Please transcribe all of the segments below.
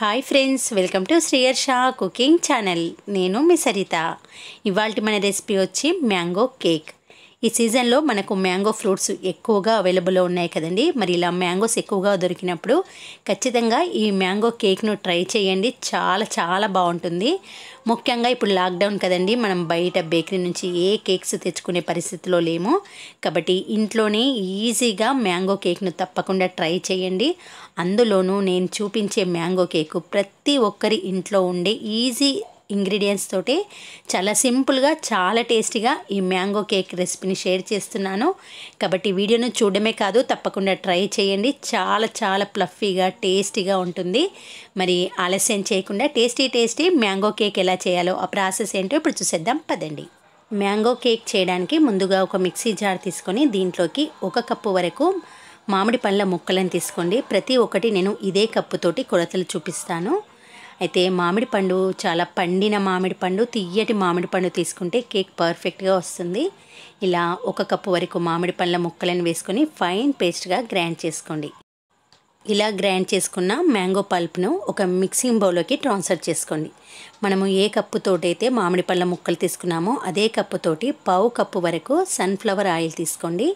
hi friends welcome to Sriyarsha cooking channel నేను మీ సరిత ఇవాళ మన రెసిపీ వచ్చి మ్యాంగో కేక్ ఈ సీజన్లో మనకు మ్యాంగో ఫ్రూట్స్ ఎక్కువగా అవైలబుల్లో ఉన్నాయి కదండి మరి ఇలా మ్యాంగోస్ ఎక్కువగా దొరికినప్పుడు ఖచ్చితంగా ఈ మ్యాంగో కేక్ను ట్రై చేయండి చాలా చాలా బాగుంటుంది ముఖ్యంగా ఇప్పుడు లాక్డౌన్ కదండి మనం బయట బేకరీ నుంచి ఏ కేక్స్ తెచ్చుకునే పరిస్థితిలో లేము కాబట్టి ఇంట్లోనే ఈజీగా మ్యాంగో కేక్ను తప్పకుండా ట్రై చేయండి అందులోనూ నేను చూపించే మ్యాంగో కేకు ప్రతి ఒక్కరి ఇంట్లో ఉండే ఈజీ ఇంగ్రీడియంట్స్ తోటి చాలా సింపుల్గా చాలా టేస్టీగా ఈ మ్యాంగో కేక్ రెసిపీని షేర్ చేస్తున్నాను కాబట్టి వీడియోను చూడడమే కాదు తప్పకుండా ట్రై చేయండి చాలా చాలా ప్లఫీగా టేస్టీగా ఉంటుంది మరి ఆలస్యం చేయకుండా టేస్టీ టేస్టీ మ్యాంగో కేక్ ఎలా చేయాలో ఆ ప్రాసెస్ ఏంటో ఇప్పుడు చూసేద్దాం పదండి మ్యాంగో కేక్ చేయడానికి ముందుగా ఒక మిక్సీ జార్ తీసుకొని దీంట్లోకి ఒక కప్పు వరకు మామిడి పండ్ల ముక్కలను తీసుకోండి ప్రతి ఒక్కటి నేను ఇదే కప్పుతోటి కొలతలు చూపిస్తాను అయితే మామిడి పండు చాలా పండిన మామిడి పండు తియ్యటి మామిడి పండు తీసుకుంటే కేక్ పర్ఫెక్ట్గా వస్తుంది ఇలా ఒక కప్పు వరకు మామిడి పండ్ల ముక్కలను వేసుకొని ఫైన్ పేస్ట్గా గ్రైండ్ చేసుకోండి ఇలా గ్రైండ్ చేసుకున్న మ్యాంగో పల్ప్ను ఒక మిక్సింగ్ బౌల్లోకి ట్రాన్స్ఫర్ చేసుకోండి మనము ఏ కప్పుతోటైతే మామిడి పళ్ళ ముక్కలు తీసుకున్నామో అదే కప్పుతోటి పావు కప్పు వరకు సన్ఫ్లవర్ ఆయిల్ తీసుకోండి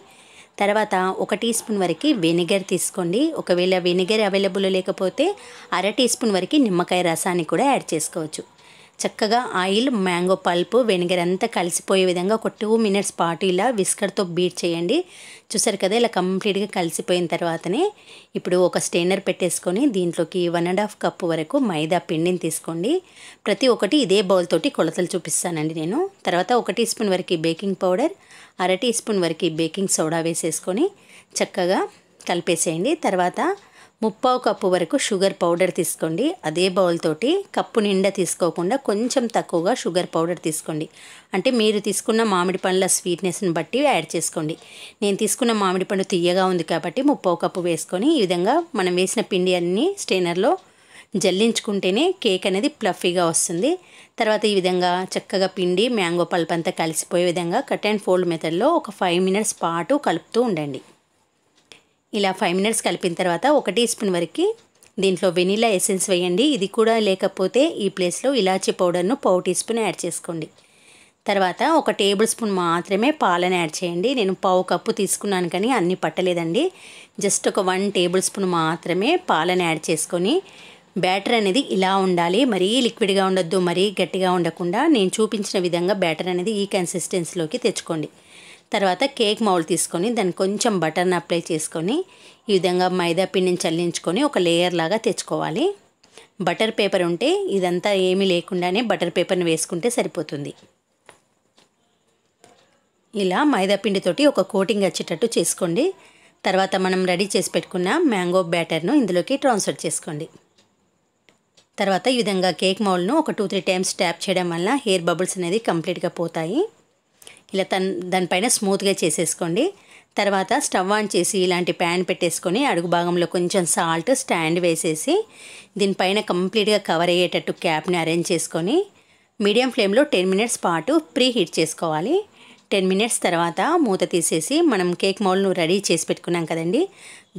తర్వాత ఒక టీ స్పూన్ వరకు వెనిగర్ తీసుకోండి ఒకవేళ వెనిగర్ అవైలబుల్ లేకపోతే అర టీ స్పూన్ వరకు నిమ్మకాయ రసాన్ని కూడా యాడ్ చేసుకోవచ్చు చక్కగా ఆయిల్ మ్యాంగో పల్పు వెనిగర్ అంతా కలిసిపోయే విధంగా ఒక టూ మినిట్స్ పాటు ఇలా విస్కర్తో బీట్ చేయండి చూసారు కదా ఇలా కంప్లీట్గా కలిసిపోయిన తర్వాతనే ఇప్పుడు ఒక స్టెయినర్ పెట్టేసుకొని దీంట్లోకి వన్ అండ్ హాఫ్ కప్పు వరకు మైదా పిండిని తీసుకోండి ప్రతి ఒక్కటి ఇదే బౌల్ తోటి కొలతలు చూపిస్తానండి నేను తర్వాత ఒక టీ స్పూన్ వరకు బేకింగ్ పౌడర్ అర టీ స్పూన్ వరకు బేకింగ్ సోడా వేసేసుకొని చక్కగా కలిపేసేయండి తర్వాత ముప్పావు కప్పు వరకు షుగర్ పౌడర్ తీసుకోండి అదే బౌల్ తోటి కప్పు నిండా తీసుకోకుండా కొంచెం తక్కువగా షుగర్ పౌడర్ తీసుకోండి అంటే మీరు తీసుకున్న మామిడి పండ్ల స్వీట్నెస్ని బట్టి యాడ్ చేసుకోండి నేను తీసుకున్న మామిడి పండు తీయగా ఉంది కాబట్టి ముప్పావు కప్పు వేసుకొని ఈ విధంగా మనం వేసిన పిండి అన్ని స్టెయినర్లో జల్లించుకుంటేనే కేక్ అనేది ప్లఫీగా వస్తుంది తర్వాత ఈ విధంగా చక్కగా పిండి మ్యాంగో పల్ప్ అంతా కలిసిపోయే విధంగా కట్ అండ్ ఫోల్డ్ మెథడ్లో ఒక ఫైవ్ మినిట్స్ పాటు కలుపుతూ ఉండండి ఇలా ఫైవ్ మినిట్స్ కలిపిన తర్వాత ఒక టీ స్పూన్ వరకు దీంట్లో వెనీలా ఎసెన్స్ వేయండి ఇది కూడా లేకపోతే ఈ ప్లేస్లో ఇలాచీ పౌడర్ను పావు టీ స్పూన్ యాడ్ చేసుకోండి తర్వాత ఒక టేబుల్ స్పూన్ మాత్రమే పాలను యాడ్ చేయండి నేను పావు కప్పు తీసుకున్నాను కానీ అన్నీ పట్టలేదండి జస్ట్ ఒక వన్ టేబుల్ స్పూన్ మాత్రమే పాలను యాడ్ చేసుకొని బ్యాటర్ అనేది ఇలా ఉండాలి మరీ లిక్విడ్గా ఉండొద్దు మరీ గట్టిగా ఉండకుండా నేను చూపించిన విధంగా బ్యాటర్ అనేది ఈ కన్సిస్టెన్సీలోకి తెచ్చుకోండి తర్వాత కేక్ మౌల్ తీసుకొని దాన్ని కొంచెం బటర్ని అప్లై చేసుకొని ఈ విధంగా మైదా పిండిని చల్లించుకొని ఒక లేయర్ లాగా తెచ్చుకోవాలి బటర్ పేపర్ ఉంటే ఇదంతా ఏమీ లేకుండానే బటర్ పేపర్ని వేసుకుంటే సరిపోతుంది ఇలా మైదా పిండితోటి ఒక కోటింగ్ వచ్చేటట్టు చేసుకోండి తర్వాత మనం రెడీ చేసి పెట్టుకున్న మ్యాంగో బ్యాటర్ను ఇందులోకి ట్రాన్స్ఫర్ చేసుకోండి తర్వాత ఈ విధంగా కేక్ మౌల్ను ఒక టూ త్రీ టైమ్స్ ట్యాప్ చేయడం వల్ల హెయిర్ బబుల్స్ అనేది కంప్లీట్గా పోతాయి ఇలా తన్ దానిపైన స్మూత్గా చేసేసుకోండి తర్వాత స్టవ్ ఆన్ చేసి ఇలాంటి ప్యాన్ పెట్టేసుకొని అడుగు భాగంలో కొంచెం సాల్ట్ స్టాండ్ వేసేసి దీనిపైన కంప్లీట్గా కవర్ అయ్యేటట్టు క్యాప్ని అరేంజ్ చేసుకొని మీడియం ఫ్లేమ్లో టెన్ మినిట్స్ పాటు ప్రీ హీట్ చేసుకోవాలి టెన్ మినిట్స్ తర్వాత మూత తీసేసి మనం కేక్ మౌల్ను రెడీ చేసి పెట్టుకున్నాం కదండి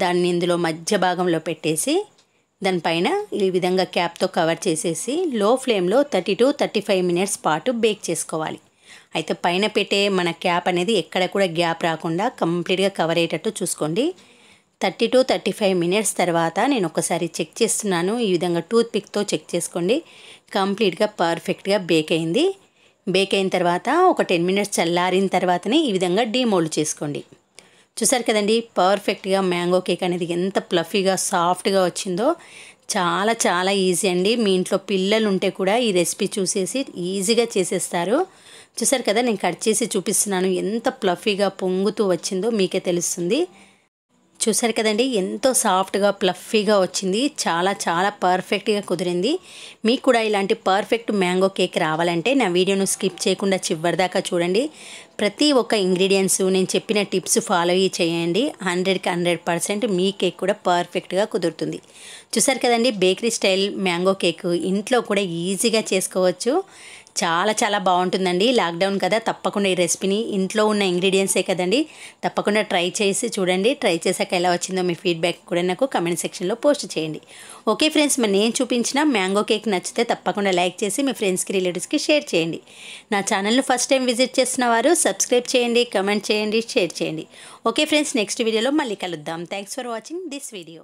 దాన్ని ఇందులో మధ్య భాగంలో పెట్టేసి దానిపైన ఈ విధంగా క్యాప్తో కవర్ చేసేసి లో ఫ్లేమ్లో thirty to thirty five minutes పాటు బేక్ చేసుకోవాలి అయితే పైన పెట్టే మన క్యాప్ అనేది ఎక్కడ కూడా గ్యాప్ రాకుండా కంప్లీట్గా కవర్ అయ్యేటట్టు చూసుకోండి thirty to thirty five minutes తర్వాత నేను ఒకసారి చెక్ చేస్తున్నాను ఈ విధంగా టూత్ పిక్తో చెక్ చేసుకోండి కంప్లీట్గా పర్ఫెక్ట్గా బేక్ అయింది బేక్ అయిన తర్వాత ఒక టెన్ మినిట్స్ చల్లారిన తర్వాతనే ఈ విధంగా డీమోల్డ్ చేసుకోండి చూసారు కదండి పర్ఫెక్ట్గా మ్యాంగో కేక్ అనేది ఎంత ప్లఫీగా సాఫ్ట్గా వచ్చిందో చాలా చాలా ఈజీ అండి మీ ఇంట్లో పిల్లలు ఉంటే కూడా ఈ రెసిపీ చూసేసి ఈజీగా చేసేస్తారు చూసారు కదా నేను కట్ చేసి చూపిస్తున్నాను ఎంత ప్లఫీగా పొంగుతూ వచ్చిందో మీకే తెలుస్తుంది చూసారు కదండి ఎంతో సాఫ్ట్గా ప్లఫీగా వచ్చింది చాలా చాలా పర్ఫెక్ట్గా కుదిరింది మీకు కూడా ఇలాంటి పర్ఫెక్ట్ మ్యాంగో కేక్ రావాలంటే నా వీడియోను స్కిప్ చేయకుండా చివరిదాకా చూడండి ప్రతి ఒక్క ఇంగ్రీడియంట్స్ నేను చెప్పిన టిప్స్ ఫాలో అయ్యి చేయండి హండ్రెడ్కి హండ్రెడ్ పర్సెంట్ మీ కేక్ కూడా పర్ఫెక్ట్గా కుదురుతుంది చూసారు కదండి బేకరీ స్టైల్ మ్యాంగో కేక్ ఇంట్లో కూడా ఈజీగా చేసుకోవచ్చు చాలా చాలా బాగుంటుందండి లాక్డౌన్ కదా తప్పకుండా ఈ రెసిపీని ఇంట్లో ఉన్న ఇంగ్రీడియంట్సే కదండి తప్పకుండా ట్రై చేసి చూడండి ట్రై చేశాక ఎలా వచ్చిందో మీ ఫీడ్బ్యాక్ కూడా నాకు కమెంట్ సెక్షన్లో పోస్ట్ చేయండి ఓకే ఫ్రెండ్స్ మరి నేను చూపించిన మ్యాంగో కేక్ నచ్చితే తప్పకుండా లైక్ చేసి మీ ఫ్రెండ్స్కి రిలేటివ్స్కి షేర్ చేయండి నా ఛానల్ను ఫస్ట్ టైం విజిట్ చేసిన వారు సబ్స్క్రైబ్ చేయండి కమెంట్ చేయండి షేర్ చేయండి ఓకే ఫ్రెండ్స్ నెక్స్ట్ వీడియోలో మళ్ళీ కలుద్దాం thanks for watching this video